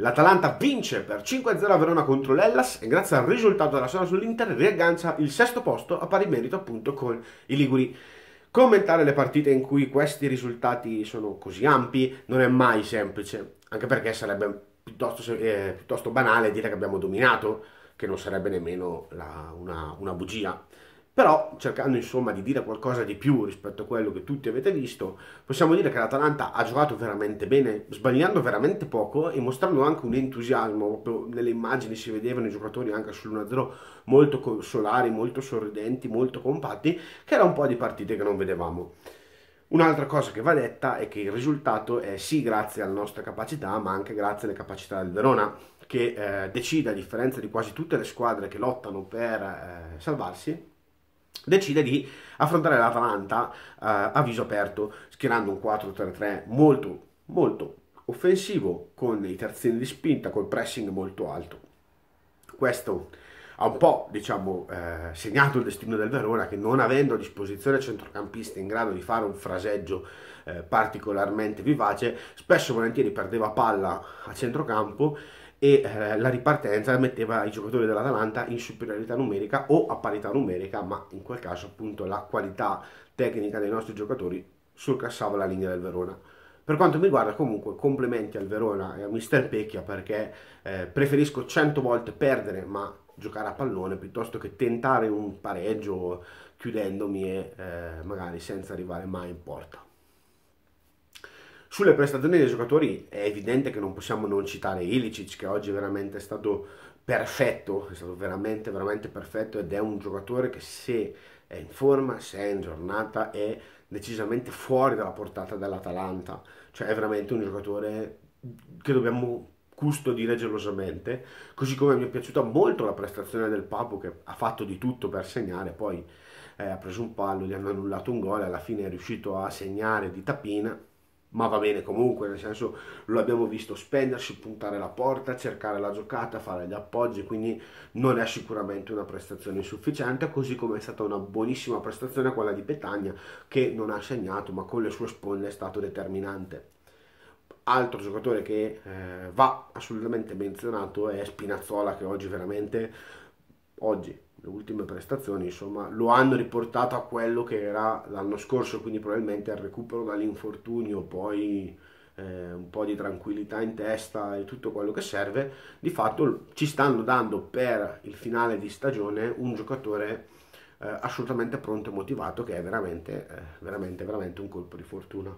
L'Atalanta vince per 5-0 a Verona contro l'Ellas e grazie al risultato della sera sull'Inter riaggancia il sesto posto a pari merito appunto con i Liguri. Commentare le partite in cui questi risultati sono così ampi non è mai semplice, anche perché sarebbe piuttosto, eh, piuttosto banale dire che abbiamo dominato, che non sarebbe nemmeno la, una, una bugia però cercando insomma di dire qualcosa di più rispetto a quello che tutti avete visto, possiamo dire che l'Atalanta ha giocato veramente bene, sbagliando veramente poco e mostrando anche un entusiasmo, proprio nelle immagini si vedevano i giocatori anche sull'1-0 molto solari, molto sorridenti, molto compatti, che era un po' di partite che non vedevamo. Un'altra cosa che va detta è che il risultato è sì grazie alla nostra capacità, ma anche grazie alle capacità del Verona, che eh, decide a differenza di quasi tutte le squadre che lottano per eh, salvarsi, decide di affrontare l'Atalanta eh, a viso aperto, schierando un 4-3-3 molto, molto offensivo, con i terzini di spinta, col pressing molto alto. Questo ha un po' diciamo, eh, segnato il destino del Verona che non avendo a disposizione centrocampisti in grado di fare un fraseggio eh, particolarmente vivace, spesso e volentieri perdeva palla a centrocampo e eh, la ripartenza metteva i giocatori dell'Atalanta in superiorità numerica o a parità numerica, ma in quel caso appunto la qualità tecnica dei nostri giocatori surcassava la linea del Verona. Per quanto mi riguarda comunque complimenti al Verona e a Mister Pecchia perché eh, preferisco 100 volte perdere ma giocare a pallone piuttosto che tentare un pareggio chiudendomi e eh, magari senza arrivare mai in porta. Sulle prestazioni dei giocatori è evidente che non possiamo non citare Ilicic che oggi è veramente stato perfetto, è stato veramente veramente perfetto ed è un giocatore che se è in forma, se è in giornata è decisamente fuori dalla portata dell'Atalanta, cioè è veramente un giocatore che dobbiamo custodire gelosamente, così come mi è piaciuta molto la prestazione del Papo che ha fatto di tutto per segnare, poi eh, ha preso un pallo, gli hanno annullato un gol e alla fine è riuscito a segnare di tapina ma va bene comunque, nel senso lo abbiamo visto spendersi, puntare la porta, cercare la giocata, fare gli appoggi, quindi non è sicuramente una prestazione insufficiente, così come è stata una buonissima prestazione quella di Petagna che non ha segnato ma con le sue sponde è stato determinante. Altro giocatore che eh, va assolutamente menzionato è Spinazzola che oggi veramente, oggi le ultime prestazioni insomma, lo hanno riportato a quello che era l'anno scorso, quindi probabilmente al recupero dall'infortunio, poi eh, un po' di tranquillità in testa e tutto quello che serve, di fatto ci stanno dando per il finale di stagione un giocatore eh, assolutamente pronto e motivato che è veramente, eh, veramente, veramente un colpo di fortuna.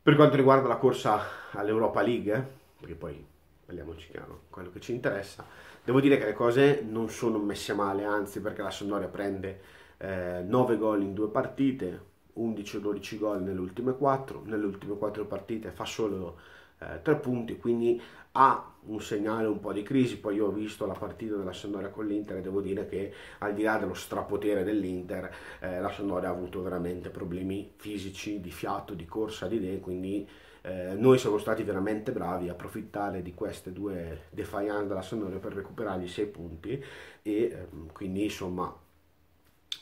Per quanto riguarda la corsa all'Europa League, eh, perché poi parliamoci chiaro, quello che ci interessa. Devo dire che le cose non sono messe male, anzi perché la Sondoria prende eh, 9 gol in due partite, 11 12 gol nelle ultime 4, nelle ultime 4 partite fa solo eh, 3 punti, quindi ha un segnale un po' di crisi. Poi io ho visto la partita della Sondoria con l'Inter e devo dire che al di là dello strapotere dell'Inter, eh, la Sondoria ha avuto veramente problemi fisici, di fiato, di corsa, di idee, quindi eh, noi siamo stati veramente bravi a approfittare di queste due defiance della Sandoria per recuperargli 6 punti e ehm, quindi insomma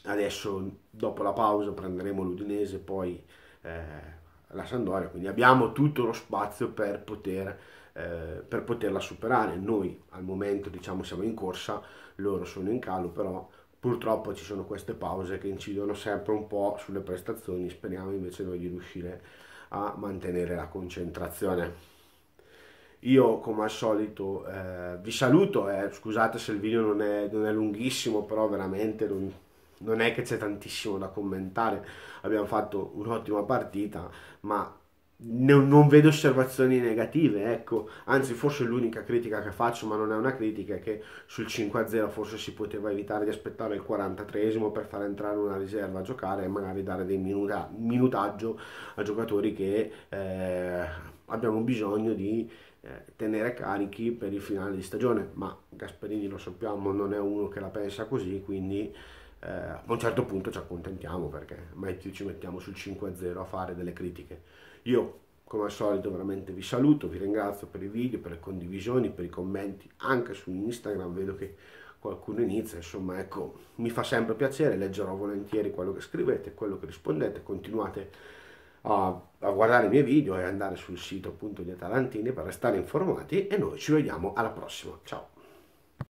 adesso dopo la pausa prenderemo l'Udinese e poi eh, la Sandoria, quindi abbiamo tutto lo spazio per, poter, eh, per poterla superare. Noi al momento diciamo siamo in corsa, loro sono in calo, però purtroppo ci sono queste pause che incidono sempre un po' sulle prestazioni, speriamo invece noi di riuscire a a mantenere la concentrazione. Io come al solito eh, vi saluto, eh, scusate se il video non è, non è lunghissimo, però veramente non, non è che c'è tantissimo da commentare, abbiamo fatto un'ottima partita, ma non, vedo osservazioni negative, ecco. Anzi, forse l'unica critica che faccio, ma non è una critica, è che sul 5-0 forse si poteva evitare di aspettare il 43esimo per far entrare una riserva a giocare e magari dare dei minuta, minutaggio a giocatori che eh, abbiamo bisogno di eh, tenere carichi per il finale di stagione. Ma Gasperini lo sappiamo, non è uno che la pensa così, quindi eh, a un certo punto ci accontentiamo perché ci mettiamo sul 5-0 a fare delle critiche. Io, come al solito, veramente vi saluto, vi ringrazio per i video, per le condivisioni, per i commenti, anche su Instagram vedo che qualcuno inizia, insomma, ecco, mi fa sempre piacere, leggerò volentieri quello che scrivete, quello che rispondete, continuate a, a guardare i miei video e andare sul sito appunto di Atalantini per restare informati e noi ci vediamo alla prossima, ciao!